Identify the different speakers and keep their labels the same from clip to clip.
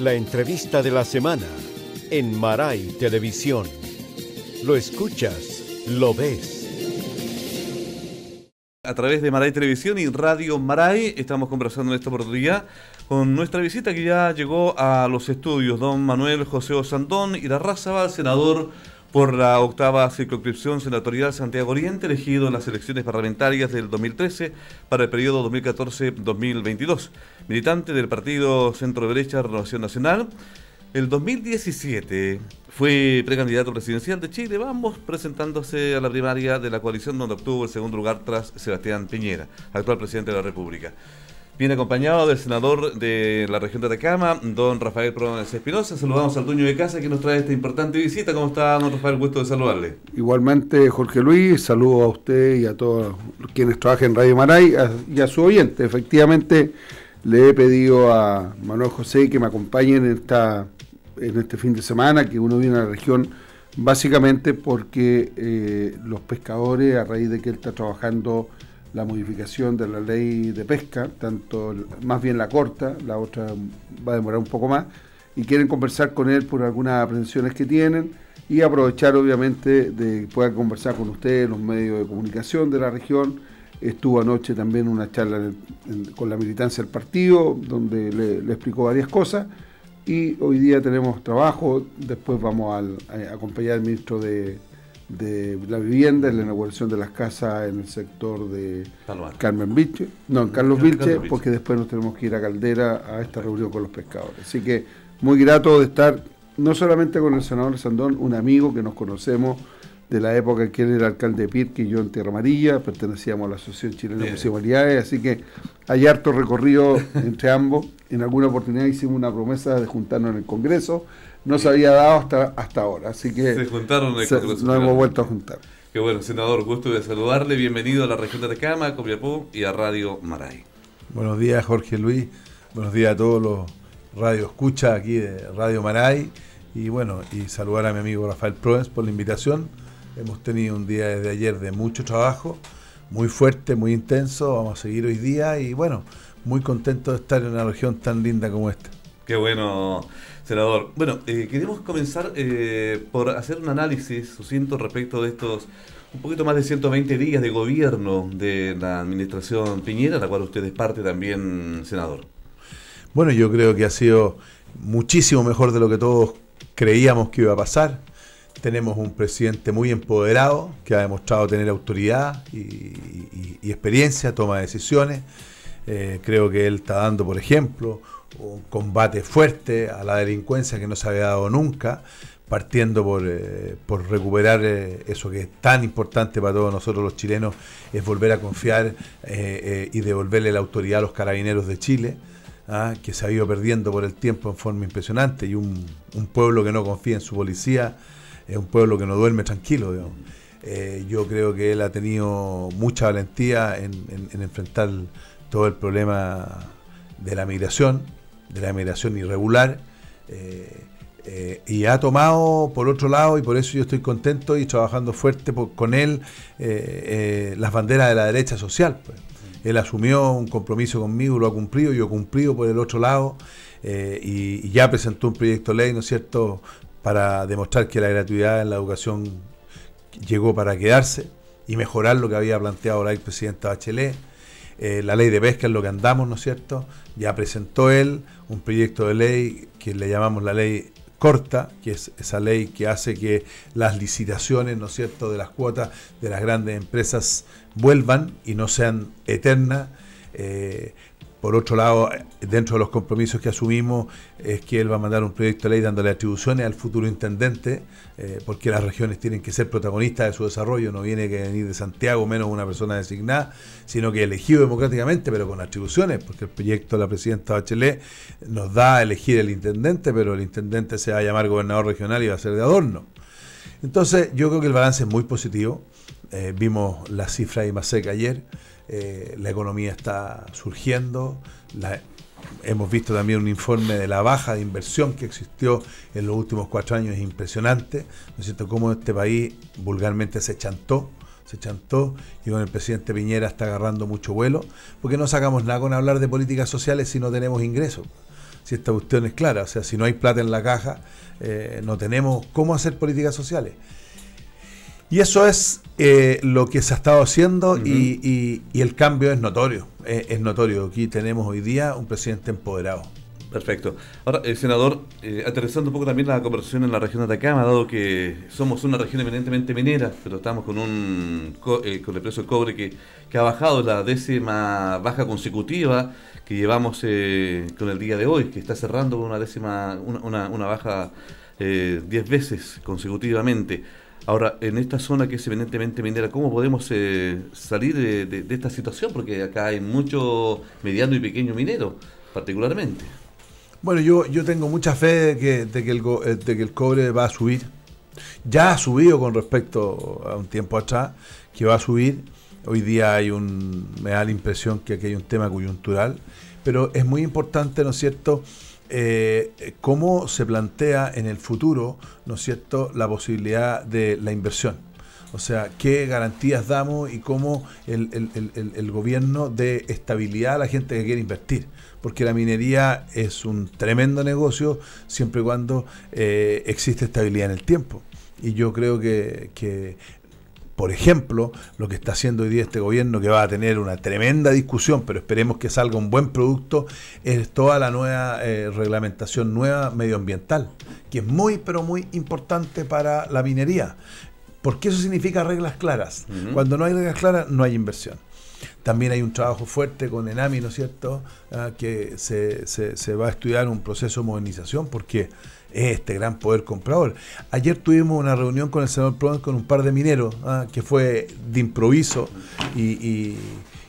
Speaker 1: la entrevista de la semana en Maray Televisión. Lo escuchas, lo ves. A través de Maray Televisión y Radio Maray estamos conversando en esta oportunidad con nuestra visita que ya llegó a los estudios, don Manuel José Osandón y la raza, senador por la octava circunscripción senatorial Santiago Oriente, elegido en las elecciones parlamentarias del 2013 para el periodo 2014-2022. Militante del Partido Centro Derecha Renovación Nacional, el 2017 fue precandidato presidencial de Chile, vamos, presentándose a la primaria de la coalición donde obtuvo el segundo lugar tras Sebastián Piñera, actual presidente de la República. Viene acompañado del senador de la región de Atacama, don Rafael Provenza Espinosa. Saludamos al dueño de casa que nos trae esta importante visita. ¿Cómo está, don Rafael? Gusto de saludarle.
Speaker 2: Igualmente, Jorge Luis, saludo a usted y a todos quienes trabajan en Radio Maray y a su oyente. Efectivamente, le he pedido a Manuel José que me acompañe en, esta, en este fin de semana, que uno viene a la región básicamente porque eh, los pescadores, a raíz de que él está trabajando la modificación de la ley de pesca, tanto más bien la corta, la otra va a demorar un poco más, y quieren conversar con él por algunas aprensiones que tienen y aprovechar obviamente de que pueda conversar con ustedes los medios de comunicación de la región. Estuvo anoche también una charla con la militancia del partido, donde le, explicó varias cosas. Y hoy día tenemos trabajo, después vamos a acompañar al ministro de, de la vivienda, y la inauguración de las casas en el sector de Carmen Vilche, no, Carlos Vilche, porque después nos tenemos que ir a Caldera a esta reunión con los pescadores. Así que muy grato de estar no solamente con el senador Sandón, un amigo que nos conocemos de la época en que él era alcalde de Pirque y yo en Tierra Amarilla, pertenecíamos a la Asociación Chilena de Municipalidades, así que hay harto recorrido entre ambos. En alguna oportunidad hicimos una promesa de juntarnos en el Congreso, no se había dado hasta, hasta ahora, así que se juntaron nos hemos vuelto a juntar.
Speaker 1: Qué bueno, senador, gusto de saludarle, bienvenido a la región de Cama a Copiapó y a Radio Maray.
Speaker 2: Buenos días, Jorge Luis, buenos días a todos los
Speaker 3: radio escucha aquí de Radio Maray y bueno, y saludar a mi amigo Rafael Proves por la invitación Hemos tenido un día desde ayer de mucho trabajo, muy fuerte, muy intenso. Vamos a seguir hoy día y bueno, muy contento de estar en una región tan linda como
Speaker 1: esta. Qué bueno, senador. Bueno, eh, queremos comenzar eh, por hacer un análisis siento, respecto de estos un poquito más de 120 días de gobierno de la administración Piñera, la cual usted es parte también, senador.
Speaker 3: Bueno, yo creo que ha sido muchísimo mejor de lo que todos creíamos que iba a pasar tenemos un presidente muy empoderado, que ha demostrado tener autoridad y, experiencia, toma decisiones. Eh, creo que él está dando, por ejemplo, un combate fuerte a la delincuencia que no se había dado nunca, partiendo por, eh, recuperar eh, eso que es tan importante para todos nosotros los chilenos, es volver a confiar y devolverle la autoridad a los carabineros de Chile. ¿ah? que se ha ido perdiendo por el tiempo en forma impresionante y un pueblo que no confía en su policía, es un pueblo que no duerme tranquilo, eh, yo creo que él ha tenido mucha valentía en, enfrentar todo el problema de la migración, de la migración irregular, eh, eh, y ha tomado por otro lado, y por eso yo estoy contento y trabajando fuerte con él, las banderas de la derecha social. Pues. Él asumió un compromiso conmigo, lo ha cumplido, yo he cumplido por el otro lado, y, y ya presentó un proyecto de ley, ¿no es cierto?, para demostrar que la gratuidad en la educación llegó para quedarse y mejorar lo que había planteado la ex Bachelet. Eh, la ley de pesca es lo que andamos, ¿no es cierto? Ya presentó él un proyecto de ley que le llamamos la ley corta, que es esa ley que hace que las licitaciones, ¿no es cierto?, de las cuotas de las grandes empresas vuelvan y no sean eternas. Eh, por otro lado, dentro de los compromisos que asumimos es que él va a mandar un proyecto de ley dándole atribuciones al futuro intendente, eh, porque las regiones tienen que ser protagonistas de su desarrollo, no viene que venir de Santiago menos una persona designada, sino que elegido democráticamente, pero con atribuciones, porque el proyecto de la presidenta Bachelet nos da a elegir el intendente, pero el intendente se va a llamar gobernador regional y va a ser de adorno. Entonces, yo creo que el balance es muy positivo. Eh, vimos la cifra de IMASEC ayer. Eh, la economía está surgiendo, hemos visto también un informe de la baja de inversión que existió en los últimos cuatro años, es impresionante, ¿no es cierto?, cómo este país vulgarmente se chantó, se chantó y con el presidente Piñera está agarrando mucho vuelo, porque no sacamos nada con hablar de políticas sociales si no tenemos ingresos. Si esta cuestión es clara, o sea, si no hay plata en la caja, eh, no tenemos cómo hacer políticas sociales. Y eso es eh, lo que se ha estado haciendo y,
Speaker 1: el cambio es notorio. Eh, es, notorio. Aquí tenemos hoy día un presidente empoderado. Perfecto. Ahora, el eh, senador, aterrizando un poco también la conversación en la región de Atacama, dado que somos una región eminentemente minera, pero estamos con un con el precio del cobre que, ha bajado la décima baja consecutiva que llevamos con el día de hoy, que está cerrando con una décima, una, una, una baja diez veces consecutivamente. Ahora, en esta zona que es eminentemente minera, ¿cómo podemos eh, salir de, esta situación? Porque acá hay mucho mediano y pequeño minero, particularmente.
Speaker 3: Bueno, yo, yo tengo mucha fe de que, de que, el, eh, de que el cobre va a subir. Ya ha subido con respecto a un tiempo atrás, que va a subir. Hoy día hay un, me da la impresión que aquí hay un tema coyuntural, pero es muy importante, ¿no es cierto?, eh, cómo se plantea en el futuro, ¿no es cierto?, la posibilidad de la inversión. O sea, qué garantías damos y cómo el, gobierno dé estabilidad a la gente que quiere invertir porque la minería es un tremendo negocio siempre y cuando eh, existe estabilidad en el tiempo. Y yo creo que por ejemplo, lo que está haciendo hoy día este gobierno, que va a tener una tremenda discusión, pero esperemos que salga un buen producto, es toda la nueva eh, reglamentación nueva medioambiental, que es muy, pero muy importante para la minería, porque eso significa reglas claras. Cuando no hay reglas claras, no hay inversión. También hay un trabajo fuerte con ENAMI, ¿no es cierto?, ah, que se, va a estudiar un proceso de modernización porque es este gran poder comprador. Ayer tuvimos una reunión con el senador Provence, con un par de mineros, ah, que fue de improviso y,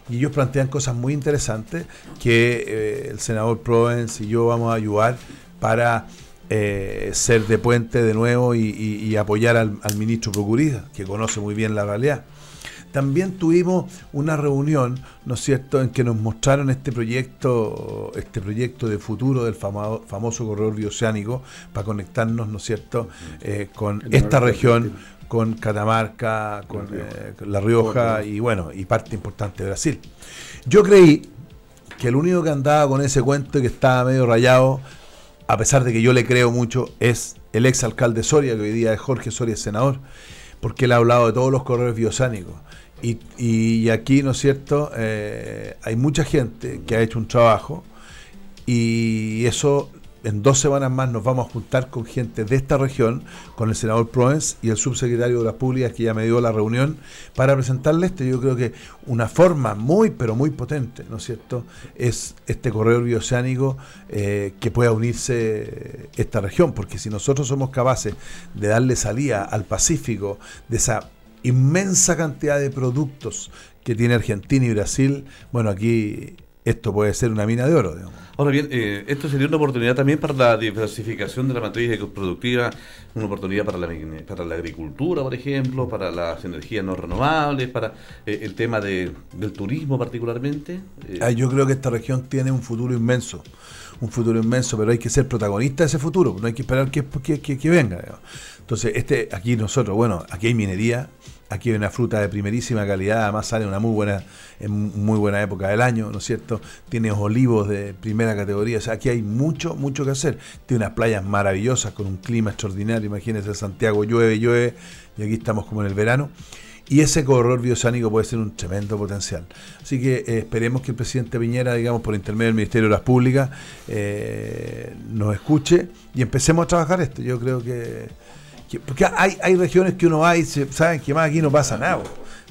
Speaker 3: ellos plantean cosas muy interesantes que eh, el senador Provence y yo vamos a ayudar para eh, ser de puente de nuevo y, apoyar al, ministro Procuridad que conoce muy bien la realidad. También tuvimos una reunión, ¿no es cierto?, en que nos mostraron este proyecto, este proyecto de futuro del famoso corredor bioceánico para conectarnos, ¿no es cierto?, eh, con esta región, con Catamarca, eh, con, La Rioja y bueno, y parte importante de Brasil. Yo creí que el único que andaba con ese cuento y que estaba medio rayado, a pesar de que yo le creo mucho, es el exalcalde Soria, que hoy día es Jorge Soria, senador, porque él ha hablado de todos los corredores bioceánicos. Y, aquí, ¿no es cierto? Eh, hay mucha gente que ha hecho un trabajo y eso en dos semanas más nos vamos a juntar con gente de esta región, con el senador Provence y el subsecretario de la Públicas que ya me dio la reunión, para presentarle esto. Yo creo que una forma muy, pero muy potente, ¿no es cierto?, es este corredor bioceánico eh, que pueda unirse esta región, porque si nosotros somos capaces de darle salida al Pacífico, de esa inmensa cantidad de productos que tiene Argentina y Brasil, bueno, aquí esto puede ser una mina de oro. Digamos.
Speaker 1: Ahora bien, eh, esto sería una oportunidad también para la diversificación de la matriz productiva, una oportunidad para la, para la agricultura, por ejemplo, para las energías no renovables, para eh, el tema del turismo particularmente.
Speaker 3: Eh, ah, yo creo que esta región tiene un futuro inmenso un futuro inmenso, pero hay que ser protagonista de ese futuro, no hay que esperar que, que, que, venga. Entonces, este, aquí nosotros, bueno, aquí hay minería, aquí hay una fruta de primerísima calidad, además sale una muy buena, en muy buena época del año, ¿no es cierto? tiene olivos de primera categoría, o sea, aquí hay mucho, mucho que hacer. Tiene unas playas maravillosas con un clima extraordinario, imagínense, Santiago llueve, llueve, y aquí estamos como en el verano. Y ese corredor biosánico puede ser un tremendo potencial. Así que eh, esperemos que el presidente Piñera, digamos, por intermedio del Ministerio de las Públicas, eh, nos escuche y empecemos a trabajar esto. Yo creo que. porque hay, hay regiones que uno va y se, saben que más aquí no pasa nada.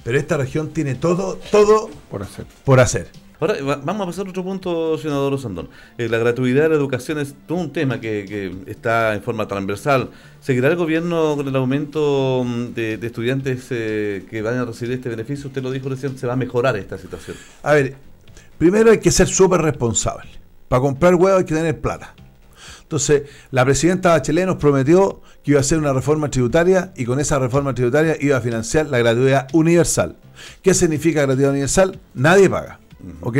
Speaker 3: Pero esta región tiene todo, todo por hacer. Por hacer.
Speaker 1: Ahora vamos a pasar a otro punto, senador Osandón. Eh, la gratuidad de la educación es todo un tema que, está en forma transversal. ¿Seguirá el gobierno con el aumento mm, de, estudiantes eh, que van a recibir este beneficio? Usted lo dijo recién, se va a mejorar esta situación.
Speaker 3: A ver, primero hay que ser súper responsable. Para comprar huevos hay que tener plata. Entonces, la presidenta Bachelet nos prometió que iba a hacer una reforma tributaria y con esa reforma tributaria iba a financiar la gratuidad universal. ¿Qué significa gratuidad universal? Nadie paga. ¿ok?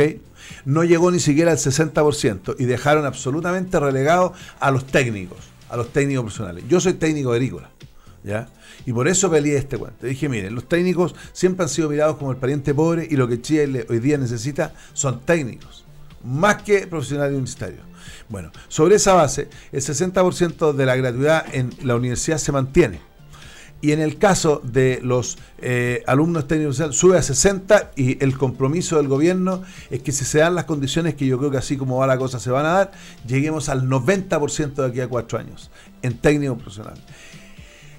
Speaker 3: No llegó ni siquiera al 60% y dejaron absolutamente relegados a los técnicos, a los técnicos personales. Yo soy técnico agrícola, ¿ya? Y por eso peleé este cuento. Dije, miren, los técnicos siempre han sido mirados como el pariente pobre y lo que Chile hoy día necesita son técnicos, más que profesionales universitarios. Bueno, sobre esa base, el 60% de la gratuidad en la universidad se mantiene y en el caso de los eh, alumnos técnicos sube a 60 y el compromiso del gobierno es que si se dan las condiciones, que yo creo que así como va la cosa se van a dar, lleguemos al 90% de aquí a cuatro años en técnico profesional.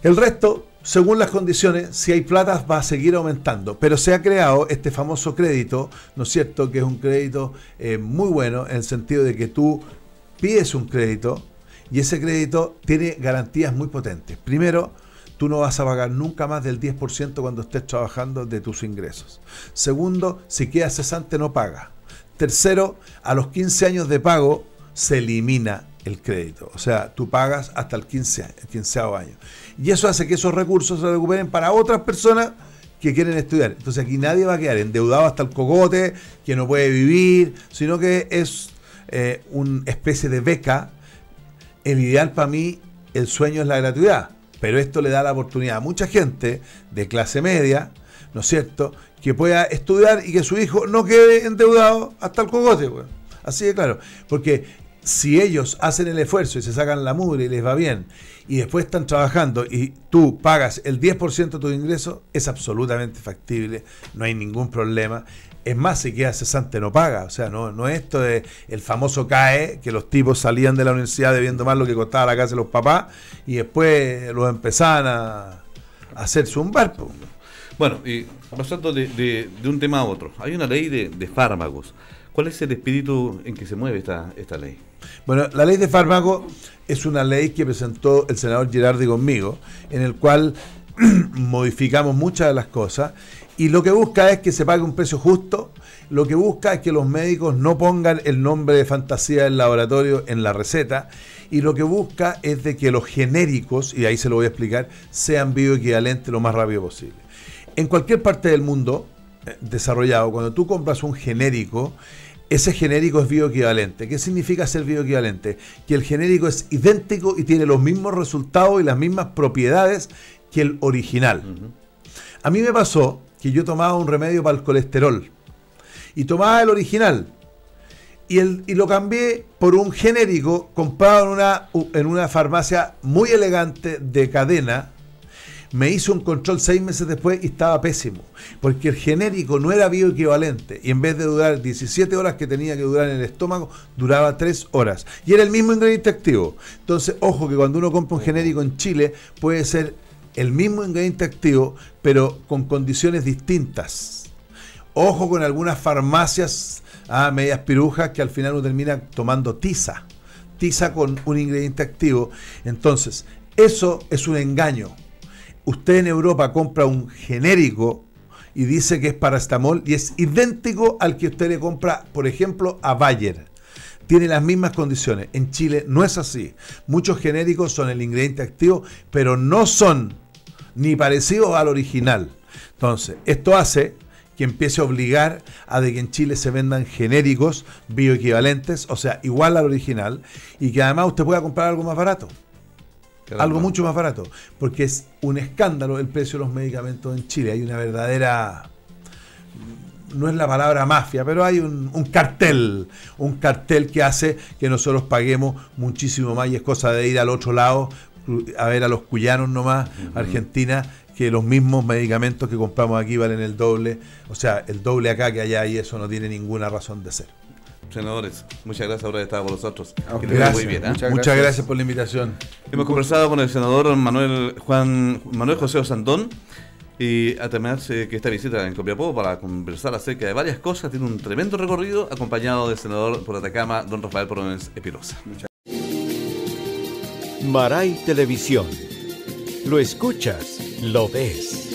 Speaker 3: El resto, según las condiciones, si hay platas va a seguir aumentando, pero se ha creado este famoso crédito, ¿no es cierto?, que es un crédito eh, muy bueno en el sentido de que tú pides un crédito y ese crédito tiene garantías muy potentes. Primero, tú no vas a pagar nunca más del 10% cuando estés trabajando de tus ingresos. Segundo, si queda cesante no paga. Tercero, a los 15 años de pago se elimina el crédito. O sea, tú pagas hasta el 15, año. Y eso hace que esos recursos se recuperen para otras personas que quieren estudiar. Entonces aquí nadie va a quedar endeudado hasta el cogote, que no puede vivir, sino que es eh, una especie de beca. El ideal para mí, el sueño es la gratuidad. Pero esto le da la oportunidad a mucha gente de clase media, ¿no es cierto?, que pueda estudiar y que su hijo no quede endeudado hasta el cogote, güey. Así de claro. Porque si ellos hacen el esfuerzo y se sacan la mugre y les va bien, y después están trabajando y tú pagas el 10% de tu ingreso, es absolutamente factible, no hay ningún problema. Es más, si queda cesante no paga. O sea, no, no esto de el famoso CAE, que los tipos salían de la universidad debiendo más lo que costaba la casa de los papás y después los empezaban a, hacer hacerse un barco.
Speaker 1: Bueno, y pasando de, de, un tema a otro, hay una ley de, de fármacos. ¿Cuál es el espíritu en que se mueve esta, ley?
Speaker 3: Bueno, la ley de fármaco es una ley que presentó el senador Girardi conmigo, en el cual modificamos muchas de las cosas y lo que busca es que se pague un precio justo, lo que busca es que los médicos no pongan el nombre de fantasía del laboratorio en la receta y lo que busca es de que los genéricos, y ahí se lo voy a explicar, sean bioequivalentes lo más rápido posible. En cualquier parte del mundo, desarrollado, cuando tú compras un genérico, ese genérico es bioequivalente. ¿Qué significa ser bioequivalente? Que el genérico es idéntico y tiene los mismos resultados y las mismas propiedades que el original. A mí me pasó que yo tomaba un remedio para el colesterol y tomaba el original y, y lo cambié por un genérico comprado en una, en una farmacia muy elegante de cadena me hizo un control seis meses después y estaba pésimo, porque el genérico no era bioequivalente y en vez de durar 17 horas que tenía que durar en el estómago, duraba 3 horas. Y era el mismo ingrediente activo. Entonces, ojo que cuando uno compra un genérico en Chile, puede ser el mismo ingrediente activo, pero con condiciones distintas. Ojo con algunas farmacias a ah, medias pirujas que al final uno termina tomando tiza. Tiza con un ingrediente activo. Entonces, eso es un engaño usted en Europa compra un genérico y dice que es paracetamol y es idéntico al que usted le compra, por ejemplo, a Bayer. Tiene las mismas condiciones. En Chile no es así. Muchos genéricos son el ingrediente activo, pero no son ni parecidos al original. Entonces, esto hace que empiece a obligar a que en Chile se vendan genéricos bioequivalentes, o sea, igual al original, y que además usted pueda comprar algo más barato. Algo mucho más barato, porque es un escándalo el precio de los medicamentos en Chile. Hay una verdadera, no es la palabra mafia, pero hay un, cartel, un cartel que hace que nosotros paguemos muchísimo más y es cosa de ir al otro lado a ver a los cuyanos nomás, Argentina, que los mismos medicamentos que compramos aquí valen el doble, o sea, el doble acá que allá y eso
Speaker 1: no tiene ninguna razón de ser senadores, muchas gracias por haber estado con nosotros. Muy bien, ¿eh? muchas, gracias. por la invitación. Hemos conversado con el senador Manuel Juan Manuel José Osantón y a terminar que esta visita en Copiapó para conversar acerca de varias cosas. Tiene un tremendo recorrido acompañado del senador por Atacama, don Rafael Provenz Epilosa Maray Televisión. Lo escuchas, lo ves.